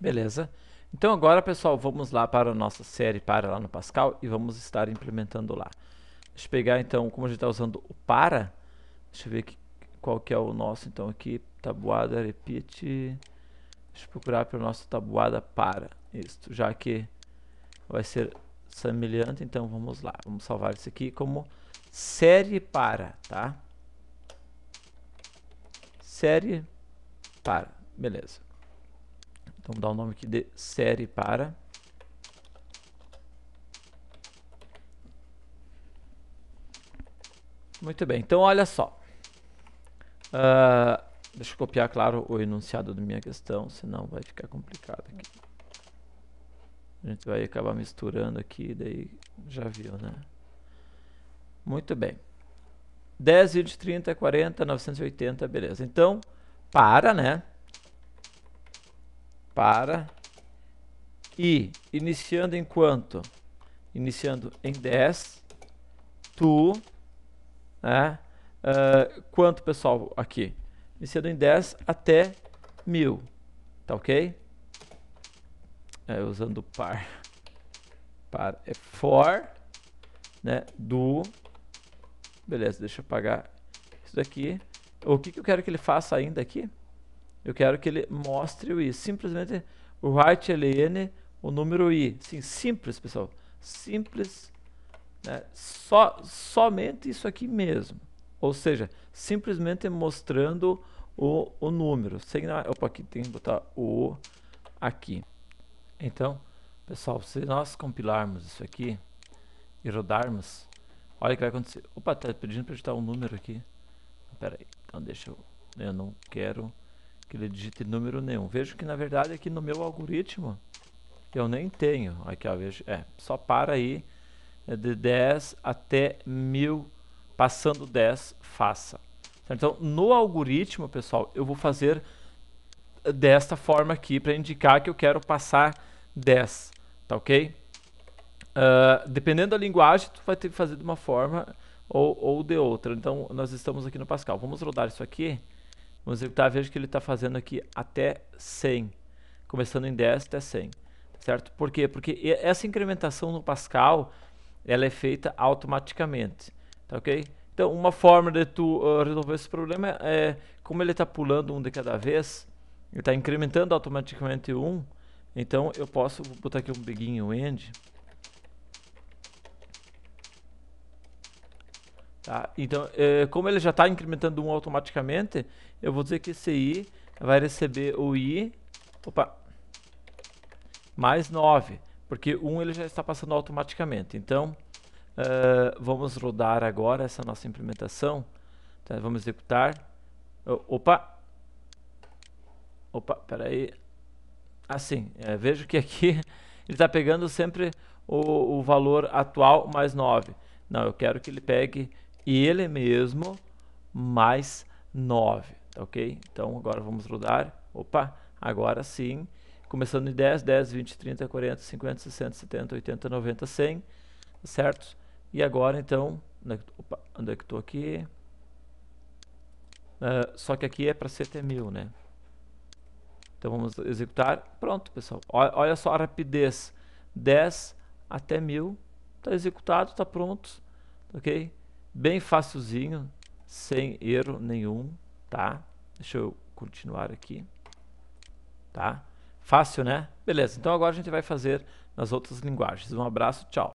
Beleza. Então agora, pessoal, vamos lá para a nossa série para lá no Pascal e vamos estar implementando lá. Deixa eu pegar, então, como a gente está usando o para, deixa eu ver aqui, qual que é o nosso, então, aqui, tabuada, repeat, deixa eu procurar pelo nosso tabuada para, isto, já que vai ser semelhante, então vamos lá, vamos salvar isso aqui como série para, tá? Série para, beleza. Vamos dar o um nome aqui de série para. Muito bem, então olha só. Uh, deixa eu copiar, claro, o enunciado da minha questão, senão vai ficar complicado aqui. A gente vai acabar misturando aqui, daí já viu, né? Muito bem. 10, 20, 30, 40, 980, beleza. Então, para, né? para e iniciando enquanto Iniciando em 10, tu, né? Uh, quanto, pessoal, aqui? Iniciando em 10 até mil tá ok? É, usando par. Par é for, né? Do, beleza, deixa eu apagar isso daqui. O que, que eu quero que ele faça ainda aqui? Eu quero que ele mostre o i. Simplesmente o write é ln, o número i. Sim, simples, pessoal. Simples. Né? Só, somente isso aqui mesmo. Ou seja, simplesmente mostrando o, o número. Sem, opa, aqui tem que botar o aqui. Então, pessoal, se nós compilarmos isso aqui e rodarmos, olha o que vai acontecer. Opa, tá pedindo para editar um número aqui. Pera aí, então deixa eu... Eu não quero que ele digite número nenhum. Vejo que na verdade aqui no meu algoritmo eu nem tenho. Aqui ó, vejo, é, só para aí é de 10 até 1000, passando 10, faça. Então, no algoritmo, pessoal, eu vou fazer desta forma aqui para indicar que eu quero passar 10, tá ok? Uh, dependendo da linguagem, tu vai ter que fazer de uma forma ou, ou de outra. Então, nós estamos aqui no Pascal. Vamos rodar isso aqui. Vamos executar, tá, veja que ele está fazendo aqui até 100, começando em 10 até 100, tá certo? Por quê? Porque essa incrementação no Pascal, ela é feita automaticamente, tá ok? Então, uma forma de tu uh, resolver esse problema é, é como ele está pulando um de cada vez, ele está incrementando automaticamente um, então eu posso botar aqui um beguinho end, Tá? Então, é, como ele já está incrementando 1 automaticamente, eu vou dizer que esse i vai receber o i opa, mais 9, porque 1 ele já está passando automaticamente. Então, é, vamos rodar agora essa nossa implementação. Tá? Vamos executar. Opa! Opa, peraí. Assim, vejo que aqui ele está pegando sempre o, o valor atual mais 9. Não, eu quero que ele pegue ele mesmo mais 9, tá ok? Então agora vamos rodar, opa, agora sim, começando em 10, 10, 20, 30, 40, 50, 60, 70, 80, 90, 100, certo? E agora então, onde é que, opa, onde é que tô aqui? Uh, só que aqui é para ser CT1000, né? Então vamos executar, pronto pessoal, olha, olha só a rapidez, 10 até 1000, está executado, está pronto, tá ok? Bem facilzinho, sem erro nenhum, tá? Deixa eu continuar aqui, tá? Fácil, né? Beleza, então agora a gente vai fazer nas outras linguagens. Um abraço, tchau!